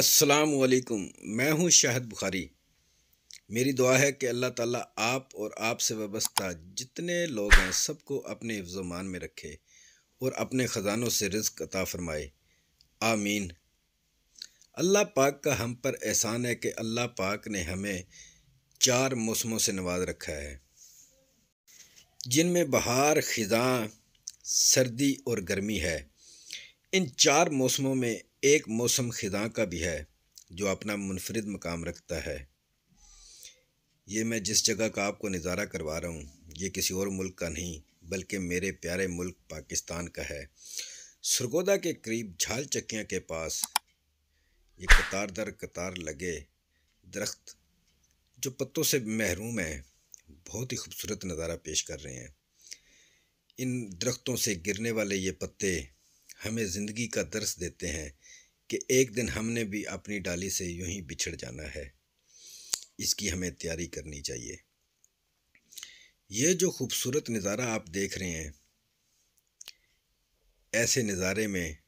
अस्सलाम वालेकुम मैं हूं शाहद बुखारी मेरी दुआ है कि अल्लाह ताला आप और आप से वाबस्ता जितने लोग हैं सबको अपने हिफ्जमान में रखे और अपने ख़जानों से रिज्क अता फरमाए आमीन अल्लाह पाक का हम पर एहसान है कि अल्लाह पाक ने हमें चार मौसमों से नवाज रखा है जिनमें बहार ख़जा सर्दी और गर्मी है इन चार मौसमों में एक मौसम ख़िदा का भी है जो अपना मुनफरद मकाम रखता है ये मैं जिस जगह का आपको नज़ारा करवा रहा हूँ ये किसी और मुल्क का नहीं बल्कि मेरे प्यारे मुल्क पाकिस्तान का है सरगोदा के करीब झाल चक्कियाँ के पास ये कतार दर कतार लगे दरख्त जो पत्तों से महरूम हैं बहुत ही खूबसूरत नज़ारा पेश कर रहे हैं इन दरख्तों से गिरने वाले ये पत्ते हमें ज़िंदगी का दर्स देते हैं कि एक दिन हमने भी अपनी डाली से यूं ही बिछड़ जाना है इसकी हमें तैयारी करनी चाहिए ये जो खूबसूरत नज़ारा आप देख रहे हैं ऐसे नज़ारे में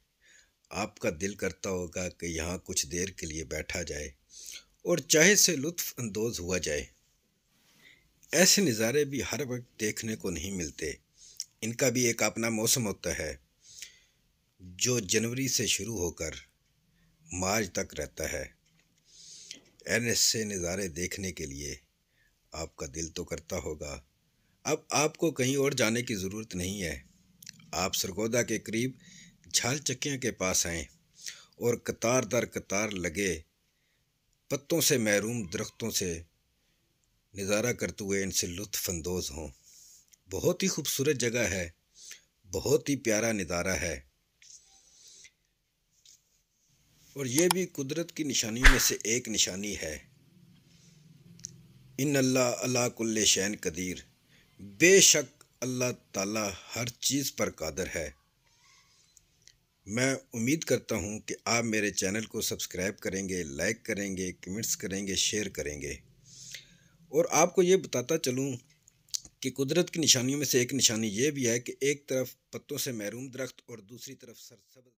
आपका दिल करता होगा कि यहाँ कुछ देर के लिए बैठा जाए और चाहे से लुत्फ़ अंदोज़ हुआ जाए ऐसे नज़ारे भी हर वक्त देखने को नहीं मिलते इनका भी एक अपना मौसम होता है जो जनवरी से शुरू होकर मार्च तक रहता है एन एस से नज़ारे देखने के लिए आपका दिल तो करता होगा अब आपको कहीं और जाने की ज़रूरत नहीं है आप सरगोदा के करीब झाल चक्कियाँ के पास आएँ और कतार दर कतार लगे पत्तों से महरूम दरख्तों से नज़ारा करते हुए इनसे लुफ़ानंदोज़ हों बहुत ही खूबसूरत जगह है बहुत ही प्यारा नज़ारा है और ये भी कुदरत की निशानियों में से एक निशानी है इन अल्लाह अला कुल्ल शैन कदीर बेशक अल्लाह ताला हर चीज़ पर कादर है मैं उम्मीद करता हूँ कि आप मेरे चैनल को सब्सक्राइब करेंगे लाइक करेंगे कमेंट्स करेंगे शेयर करेंगे और आपको ये बताता चलूँ कि कुदरत की निशानियों में से एक निशानी ये भी है कि एक तरफ पत्तों से महरूम दरख्त और दूसरी तरफ सरसब